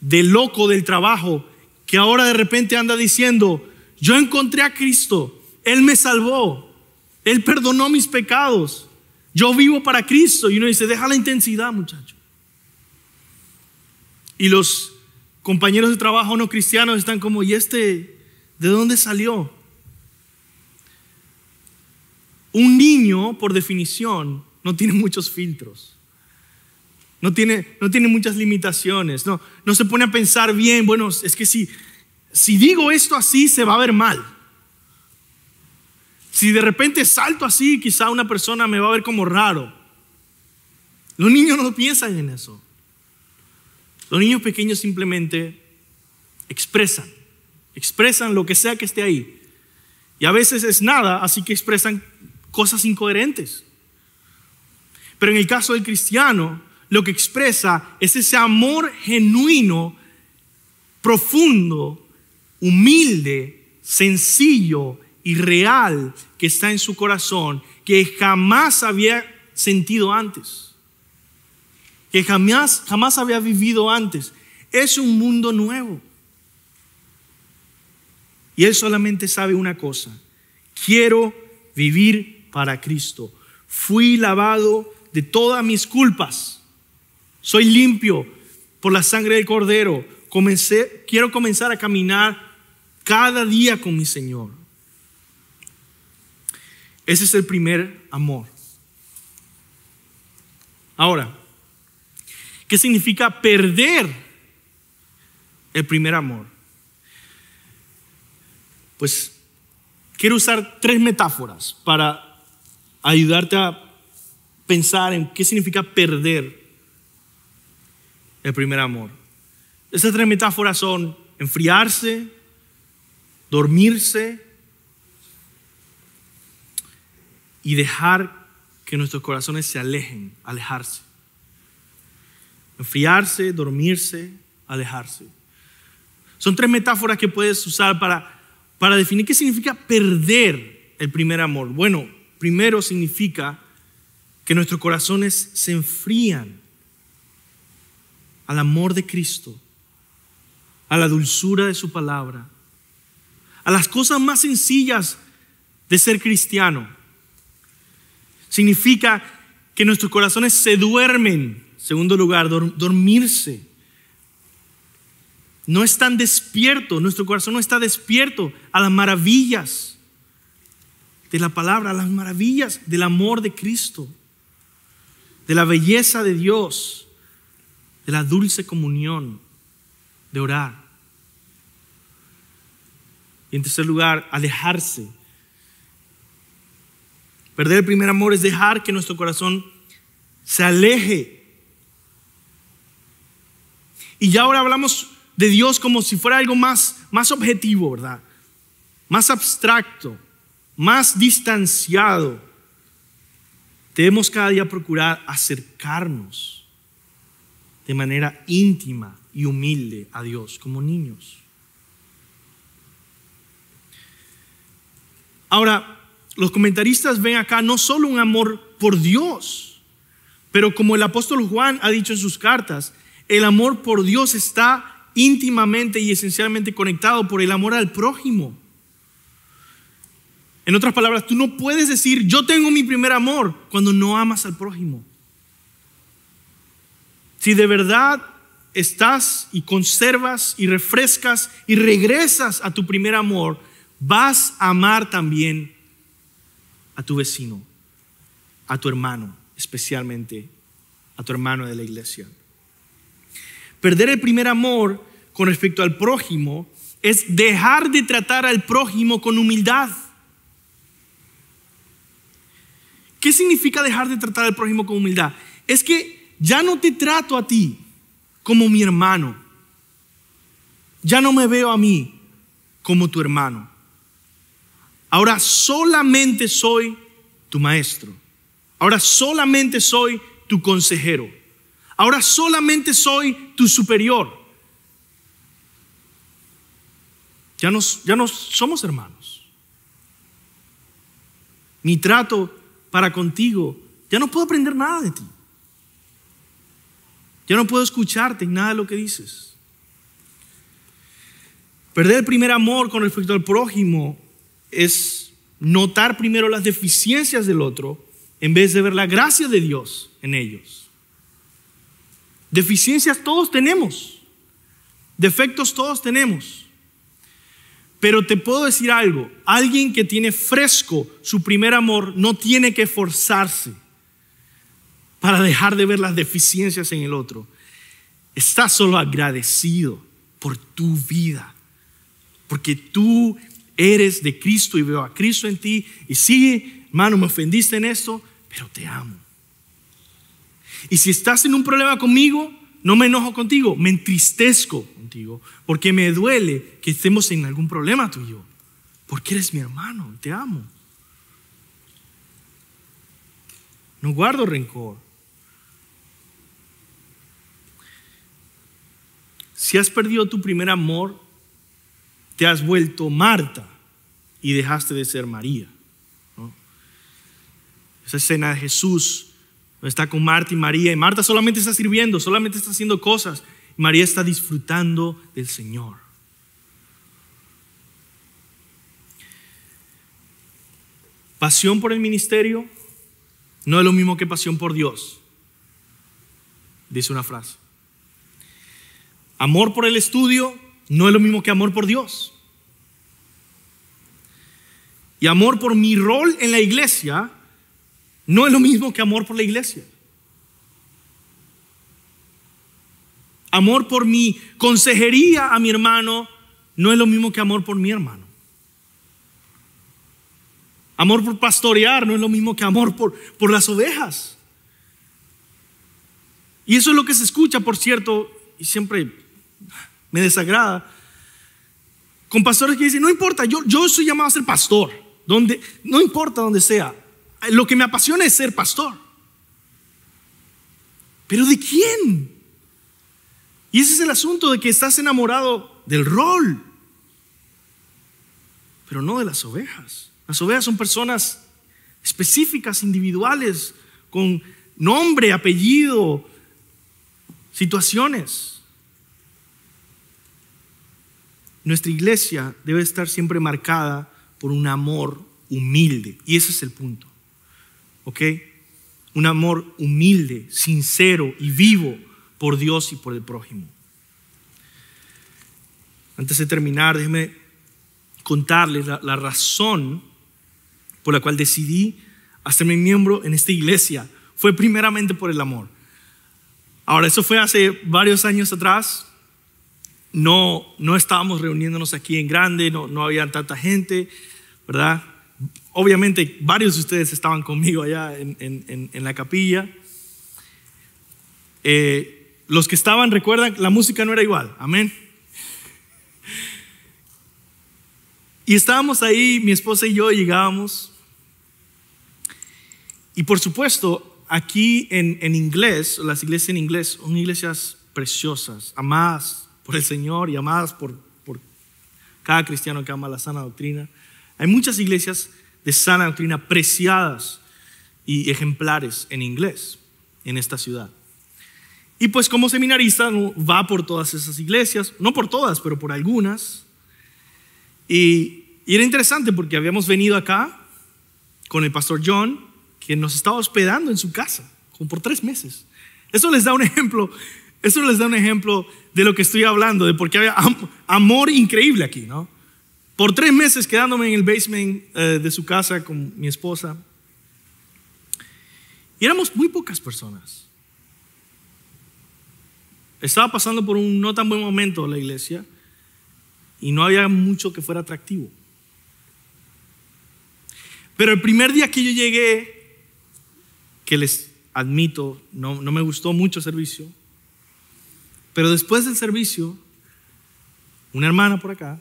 del loco del trabajo que ahora de repente anda diciendo, yo encontré a Cristo, Él me salvó, Él perdonó mis pecados, yo vivo para Cristo. Y uno dice, deja la intensidad muchacho. Y los compañeros de trabajo no cristianos están como, ¿y este de dónde salió? Un niño, por definición, no tiene muchos filtros. No tiene, no tiene muchas limitaciones. No, no se pone a pensar bien, bueno, es que si, si digo esto así se va a ver mal. Si de repente salto así, quizá una persona me va a ver como raro. Los niños no piensan en eso. Los niños pequeños simplemente expresan, expresan lo que sea que esté ahí. Y a veces es nada, así que expresan cosas incoherentes. Pero en el caso del cristiano, lo que expresa es ese amor genuino, profundo, humilde, sencillo y real que está en su corazón, que jamás había sentido antes, que jamás, jamás había vivido antes. Es un mundo nuevo. Y él solamente sabe una cosa, quiero vivir para Cristo. Fui lavado de todas mis culpas soy limpio por la sangre del cordero. quiero comenzar a caminar cada día con mi Señor. Ese es el primer amor. Ahora, ¿qué significa perder el primer amor? Pues quiero usar tres metáforas para ayudarte a pensar en qué significa perder el primer amor. Esas tres metáforas son enfriarse, dormirse y dejar que nuestros corazones se alejen, alejarse. Enfriarse, dormirse, alejarse. Son tres metáforas que puedes usar para, para definir qué significa perder el primer amor. Bueno, primero significa que nuestros corazones se enfrían al amor de Cristo, a la dulzura de su palabra, a las cosas más sencillas de ser cristiano. Significa que nuestros corazones se duermen, segundo lugar, dormirse. No están despiertos, nuestro corazón no está despierto a las maravillas de la palabra, a las maravillas del amor de Cristo, de la belleza de Dios de la dulce comunión, de orar. Y en tercer lugar, alejarse. Perder el primer amor es dejar que nuestro corazón se aleje. Y ya ahora hablamos de Dios como si fuera algo más, más objetivo, ¿verdad? Más abstracto, más distanciado. Debemos cada día procurar acercarnos de manera íntima y humilde a Dios como niños. Ahora, los comentaristas ven acá no solo un amor por Dios, pero como el apóstol Juan ha dicho en sus cartas, el amor por Dios está íntimamente y esencialmente conectado por el amor al prójimo. En otras palabras, tú no puedes decir, yo tengo mi primer amor, cuando no amas al prójimo. Si de verdad estás y conservas y refrescas y regresas a tu primer amor, vas a amar también a tu vecino, a tu hermano, especialmente a tu hermano de la iglesia. Perder el primer amor con respecto al prójimo es dejar de tratar al prójimo con humildad. ¿Qué significa dejar de tratar al prójimo con humildad? Es que ya no te trato a ti como mi hermano. Ya no me veo a mí como tu hermano. Ahora solamente soy tu maestro. Ahora solamente soy tu consejero. Ahora solamente soy tu superior. Ya no, ya somos hermanos. Mi trato para contigo, ya no puedo aprender nada de ti ya no puedo escucharte en nada de lo que dices. Perder el primer amor con respecto al prójimo es notar primero las deficiencias del otro en vez de ver la gracia de Dios en ellos. Deficiencias todos tenemos, defectos todos tenemos. Pero te puedo decir algo, alguien que tiene fresco su primer amor no tiene que forzarse para dejar de ver las deficiencias en el otro. Estás solo agradecido por tu vida, porque tú eres de Cristo y veo a Cristo en ti. Y sigue, hermano, me ofendiste en esto, pero te amo. Y si estás en un problema conmigo, no me enojo contigo, me entristezco contigo, porque me duele que estemos en algún problema tú y yo, porque eres mi hermano te amo. No guardo rencor. Si has perdido tu primer amor, te has vuelto Marta y dejaste de ser María. Esa escena de Jesús está con Marta y María y Marta solamente está sirviendo, solamente está haciendo cosas. Y María está disfrutando del Señor. Pasión por el ministerio no es lo mismo que pasión por Dios, dice una frase. Amor por el estudio no es lo mismo que amor por Dios. Y amor por mi rol en la iglesia no es lo mismo que amor por la iglesia. Amor por mi consejería a mi hermano no es lo mismo que amor por mi hermano. Amor por pastorear no es lo mismo que amor por, por las ovejas. Y eso es lo que se escucha, por cierto, y siempre me desagrada. Con pastores que dicen, no importa, yo, yo soy llamado a ser pastor, donde, no importa donde sea, lo que me apasiona es ser pastor. Pero ¿de quién? Y ese es el asunto de que estás enamorado del rol, pero no de las ovejas. Las ovejas son personas específicas, individuales, con nombre, apellido, situaciones. Nuestra iglesia debe estar siempre marcada por un amor humilde. Y ese es el punto. ¿Ok? Un amor humilde, sincero y vivo por Dios y por el prójimo. Antes de terminar, déjenme contarles la, la razón por la cual decidí hacerme miembro en esta iglesia. Fue primeramente por el amor. Ahora, eso fue hace varios años atrás, no, no estábamos reuniéndonos aquí en grande, no, había tanta gente, ¿verdad? Obviamente varios de ustedes estaban conmigo allá en, la capilla. Eh, los que estaban, recuerdan, la música no era igual, amén. Y estábamos ahí, mi esposa y yo llegábamos. Y por supuesto, aquí en, en inglés, las iglesias en inglés son iglesias preciosas, amadas por el Señor y amadas por, cada cristiano que ama la sana doctrina. Hay muchas iglesias de sana doctrina preciadas y ejemplares en inglés en esta ciudad. Y pues como seminarista va por todas esas iglesias, no por todas, pero por algunas. Y, era interesante porque habíamos venido acá con el pastor John, que nos estaba hospedando en su casa, como por tres meses. Eso les da un *laughs* ejemplo eso les da un ejemplo de lo que estoy hablando, de por qué había amor increíble aquí, ¿no? Por tres meses quedándome en el basement eh, de su casa con mi esposa. Y éramos muy pocas personas. Estaba pasando por un no tan buen momento la iglesia y no había mucho que fuera atractivo. Pero el primer día que yo llegué, que les admito, no, no me gustó mucho el servicio, pero después del servicio, una hermana por acá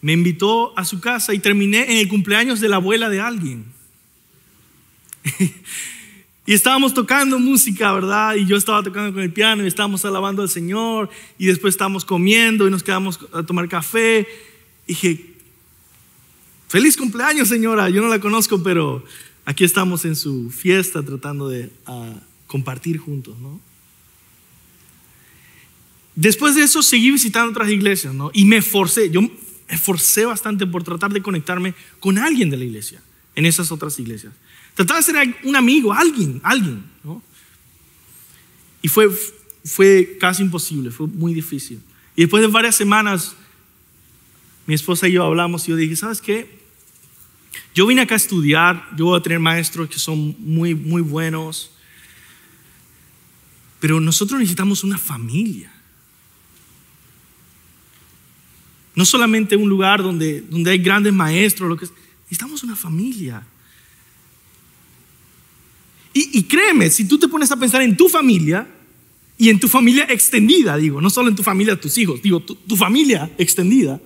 me invitó a su casa y terminé en el cumpleaños de la abuela de alguien. *laughs* y estábamos tocando música, ¿verdad? Y yo estaba tocando con el piano y estábamos alabando al Señor y después estábamos comiendo y nos quedamos a tomar café. Y dije, feliz cumpleaños señora, yo no la conozco, pero aquí estamos en su fiesta tratando de ah, compartir juntos, ¿no? Después de eso seguí visitando otras iglesias, Y me forcé yo me esforcé bastante por tratar de conectarme con alguien de la iglesia, en esas otras iglesias. Trataba de ser un amigo, alguien, alguien, Y fue, fue casi imposible, fue muy difícil. Y después de varias semanas, mi esposa y yo hablamos y yo dije, ¿sabes qué? Yo vine acá a estudiar, yo voy a tener maestros que son muy, muy buenos, pero nosotros necesitamos una familia. No solamente un lugar donde, donde hay grandes maestros, lo que una familia. Y, créeme, si tú te pones a pensar en tu familia y en tu familia extendida, digo, no solo en tu familia, tus hijos, digo, tu, familia extendida,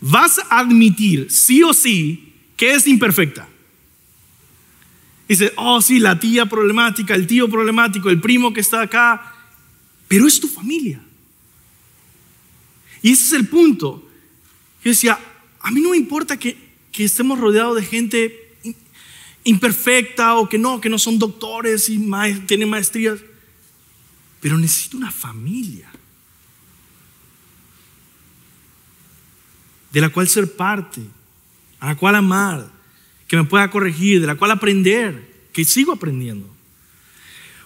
vas a admitir sí o sí que es imperfecta. Dice, oh sí, la tía problemática, el tío problemático, el primo que está acá, pero es tu familia. Y ese es el punto. Yo decía, a mí no me importa que, estemos rodeados de gente imperfecta o que no, que no son doctores y tienen maestrías, pero necesito una familia de la cual ser parte, a la cual amar, que me pueda corregir, de la cual aprender, que sigo aprendiendo.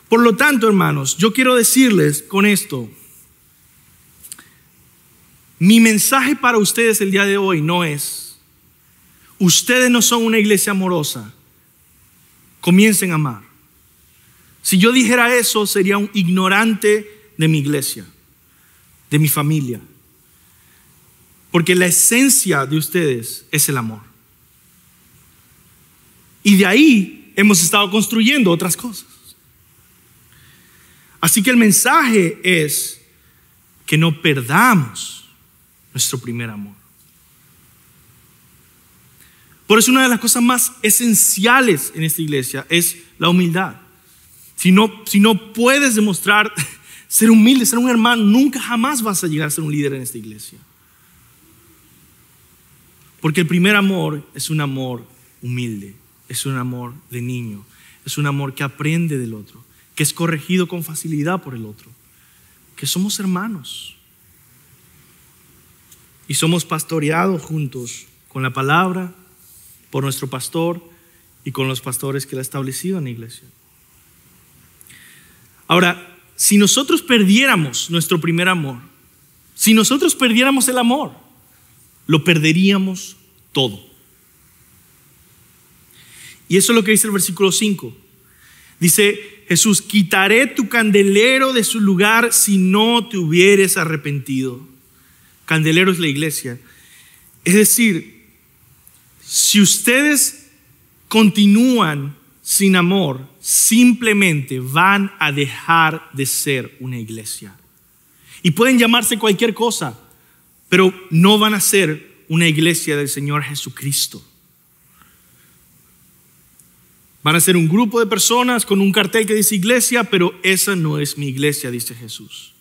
Por lo tanto, hermanos, yo quiero decirles con esto, mi mensaje para ustedes el día de hoy no es, ustedes no son una iglesia amorosa, comiencen a amar. Si yo dijera eso, sería un ignorante de mi iglesia, de mi familia. Porque la esencia de ustedes es el amor. Y de ahí hemos estado construyendo otras cosas. Así que el mensaje es que no perdamos nuestro primer amor. Por eso una de las cosas más esenciales en esta iglesia es la humildad. Si no, si no puedes demostrar *laughs* ser humilde, ser un hermano, nunca jamás vas a llegar a ser un líder en esta iglesia. Porque el primer amor es un amor humilde, es un amor de niño, es un amor que aprende del otro, que es corregido con facilidad por el otro, que somos hermanos y somos pastoreados juntos con la palabra, por nuestro pastor y con los pastores que la ha establecido en la iglesia. Ahora, si nosotros perdiéramos nuestro primer amor, si nosotros perdiéramos el amor, lo perderíamos todo. Y eso es lo que dice el versículo 5. Dice Jesús, quitaré tu candelero de su lugar si no te hubieres arrepentido candelero es la iglesia. Es decir, si ustedes continúan sin amor, simplemente van a dejar de ser una iglesia. Y pueden llamarse cualquier cosa, pero no van a ser una iglesia del Señor Jesucristo. Van a ser un grupo de personas con un cartel que dice iglesia, pero esa no es mi iglesia, dice Jesús,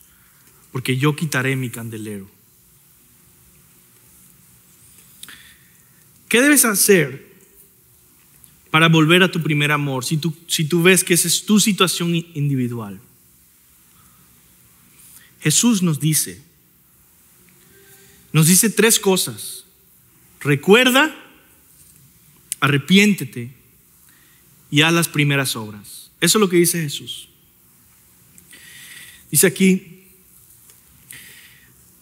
porque yo quitaré mi candelero. ¿Qué debes hacer para volver a tu primer amor si tú, si tú ves que esa es tu situación individual? Jesús nos dice, nos dice tres cosas. Recuerda, arrepiéntete y haz las primeras obras. Eso es lo que dice Jesús. Dice aquí,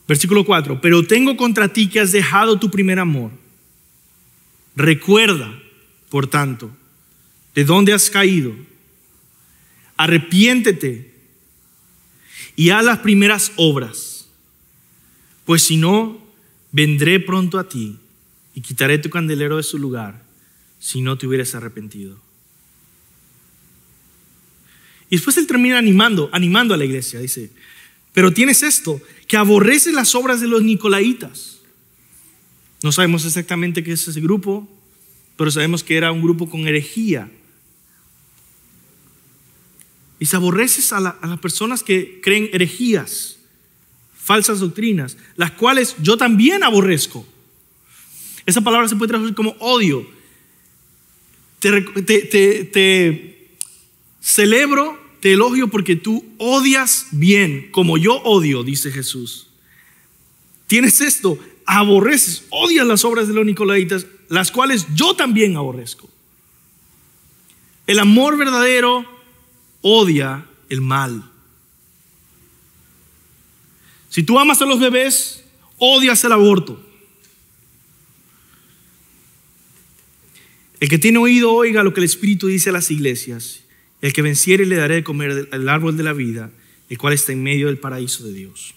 versículo 4, pero tengo contra ti que has dejado tu primer amor. Recuerda, por tanto, de dónde has caído. Arrepiéntete y haz las primeras obras, pues si no, vendré pronto a ti y quitaré tu candelero de su lugar si no te hubieras arrepentido. Y después él termina animando, animando a la iglesia, dice, pero tienes esto, que aborreces las obras de los nicolaitas no sabemos exactamente qué es ese grupo, pero sabemos que era un grupo con herejía. Y se aborrece a, las personas que creen herejías, falsas doctrinas, las cuales yo también aborrezco. Esa palabra se puede traducir como odio. te, celebro, te elogio porque tú odias bien, como yo odio, dice Jesús. Tienes esto, aborreces, odias las obras de los Nicolaitas, las cuales yo también aborrezco. El amor verdadero odia el mal. Si tú amas a los bebés, odias el aborto. El que tiene oído, oiga lo que el Espíritu dice a las iglesias. El que venciere le daré de comer el árbol de la vida, el cual está en medio del paraíso de Dios.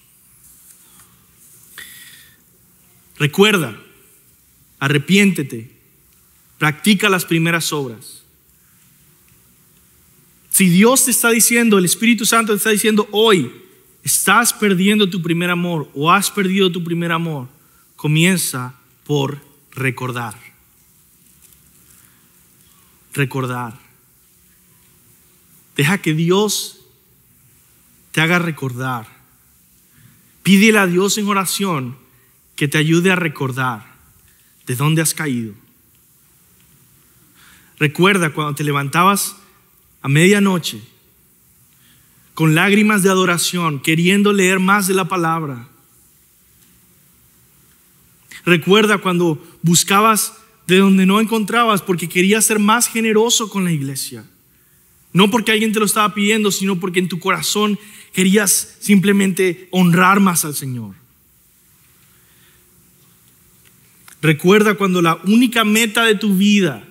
Recuerda, arrepiéntete, practica las primeras obras. Si Dios te está diciendo, el Espíritu Santo te está diciendo hoy, estás perdiendo tu primer amor o has perdido tu primer amor, comienza por recordar. Recordar. Deja que Dios te haga recordar. Pídele a Dios en oración que te ayude a recordar de dónde has caído. Recuerda cuando te levantabas a medianoche con lágrimas de adoración, queriendo leer más de la palabra. Recuerda cuando buscabas de donde no encontrabas porque querías ser más generoso con la iglesia. No porque alguien te lo estaba pidiendo, sino porque en tu corazón querías simplemente honrar más al Señor. Recuerda cuando la única meta de tu vida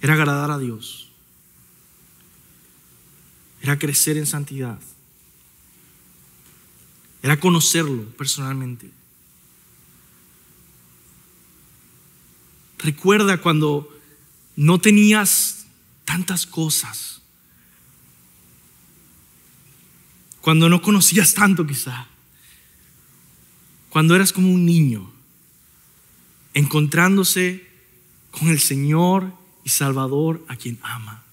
era agradar a Dios, era crecer en santidad, era conocerlo personalmente. Recuerda cuando no tenías tantas cosas, cuando no conocías tanto quizá cuando eras como un niño, encontrándose con el Señor y Salvador a quien ama.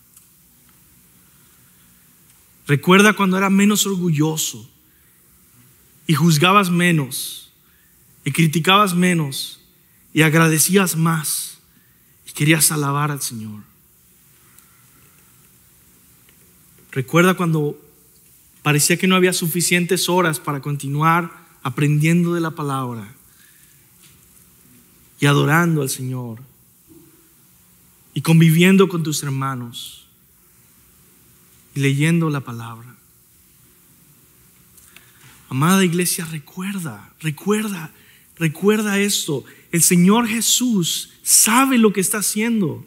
Recuerda cuando eras menos orgulloso y juzgabas menos y criticabas menos y agradecías más y querías alabar al Señor. Recuerda cuando parecía que no había suficientes horas para continuar aprendiendo de la palabra y adorando al Señor y conviviendo con tus hermanos y leyendo la palabra. Amada iglesia, recuerda, recuerda, recuerda esto. El Señor Jesús sabe lo que está haciendo.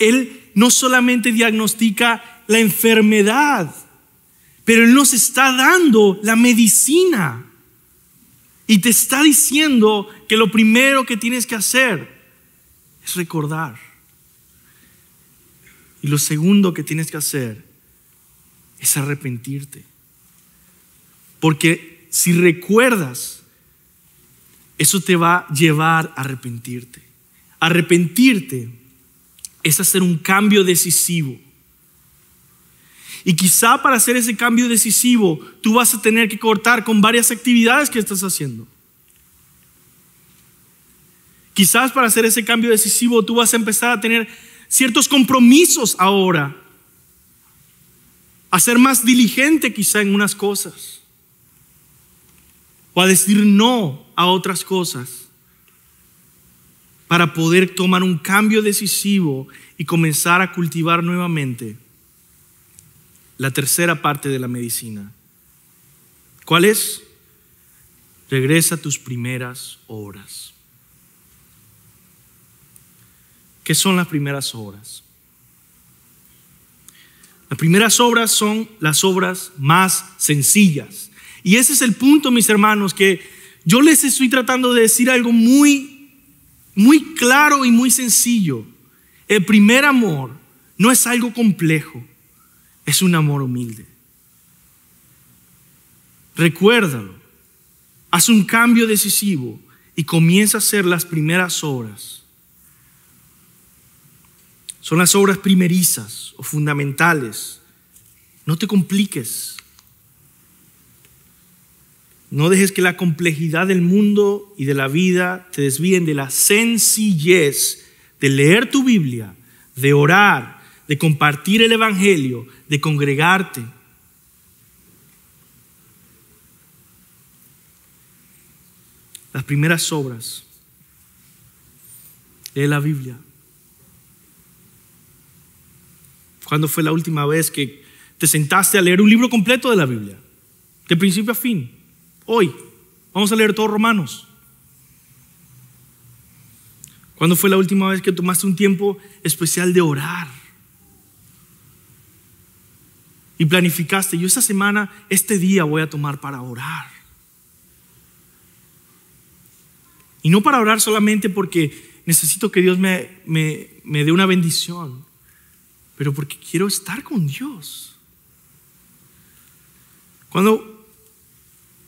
Él no solamente diagnostica la enfermedad, pero Él nos está dando la medicina. Y te está diciendo que lo primero que tienes que hacer es recordar. Y lo segundo que tienes que hacer es arrepentirte. Porque si recuerdas, eso te va a llevar a arrepentirte. Arrepentirte es hacer un cambio decisivo y quizá para hacer ese cambio decisivo, tú vas a tener que cortar con varias actividades que estás haciendo. Quizás para hacer ese cambio decisivo, tú vas a empezar a tener ciertos compromisos ahora. A ser más diligente quizá en unas cosas. O a decir no a otras cosas. Para poder tomar un cambio decisivo y comenzar a cultivar nuevamente la tercera parte de la medicina. ¿Cuál es? Regresa a tus primeras obras. ¿Qué son las primeras obras? Las primeras obras son las obras más sencillas. Y ese es el punto, mis hermanos, que yo les estoy tratando de decir algo muy, muy claro y muy sencillo. El primer amor no es algo complejo es un amor humilde. Recuérdalo, haz un cambio decisivo y comienza a hacer las primeras obras. Son las obras primerizas o fundamentales. No te compliques. No dejes que la complejidad del mundo y de la vida te desvíen de la sencillez de leer tu Biblia, de orar, de compartir el Evangelio, de congregarte. Las primeras obras. Lee la Biblia. ¿Cuándo fue la última vez que te sentaste a leer un libro completo de la Biblia? De principio a fin. Hoy. Vamos a leer todos Romanos. ¿Cuándo fue la última vez que tomaste un tiempo especial de orar? y planificaste, yo esta semana, este día voy a tomar para orar. Y no para orar solamente porque necesito que Dios me, dé una bendición, pero porque quiero estar con Dios. Cuando,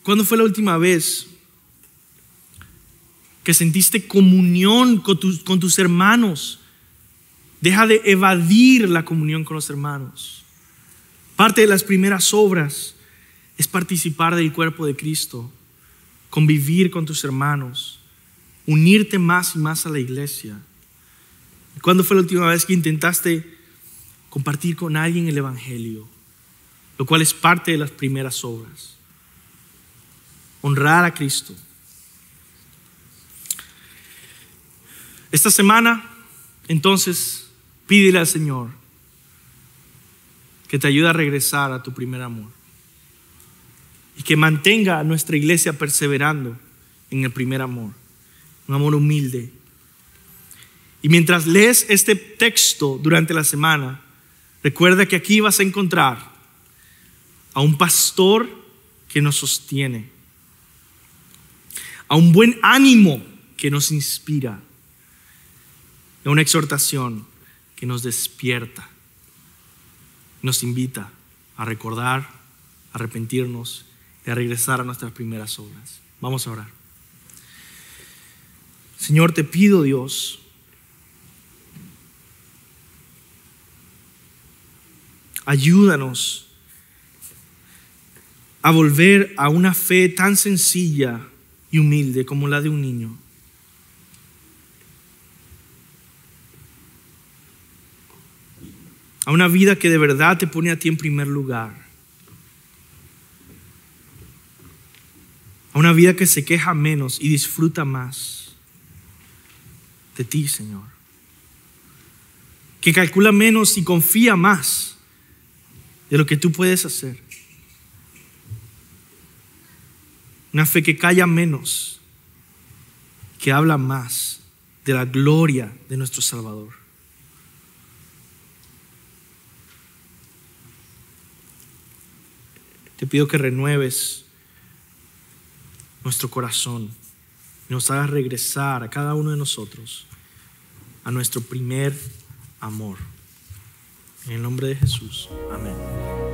¿Cuándo fue la última vez que sentiste comunión con con tus hermanos? Deja de evadir la comunión con los hermanos. Parte de las primeras obras es participar del cuerpo de Cristo, convivir con tus hermanos, unirte más y más a la iglesia. ¿Cuándo fue la última vez que intentaste compartir con alguien el Evangelio? Lo cual es parte de las primeras obras. Honrar a Cristo. Esta semana, entonces, pídele al Señor que te ayude a regresar a tu primer amor. Y que mantenga a nuestra iglesia perseverando en el primer amor, un amor humilde. Y mientras lees este texto durante la semana, recuerda que aquí vas a encontrar a un pastor que nos sostiene, a un buen ánimo que nos inspira, a una exhortación que nos despierta nos invita a recordar, a arrepentirnos y a regresar a nuestras primeras obras. Vamos a orar. Señor, te pido Dios ayúdanos a volver a una fe tan sencilla y humilde como la de un niño. a una vida que de verdad te pone a ti en primer lugar, a una vida que se queja menos y disfruta más de ti, Señor, que calcula menos y confía más de lo que tú puedes hacer, una fe que calla menos, que habla más de la gloria de nuestro Salvador. Te pido que renueves nuestro corazón y nos hagas regresar a cada uno de nosotros a nuestro primer amor. En el nombre de Jesús. Amén.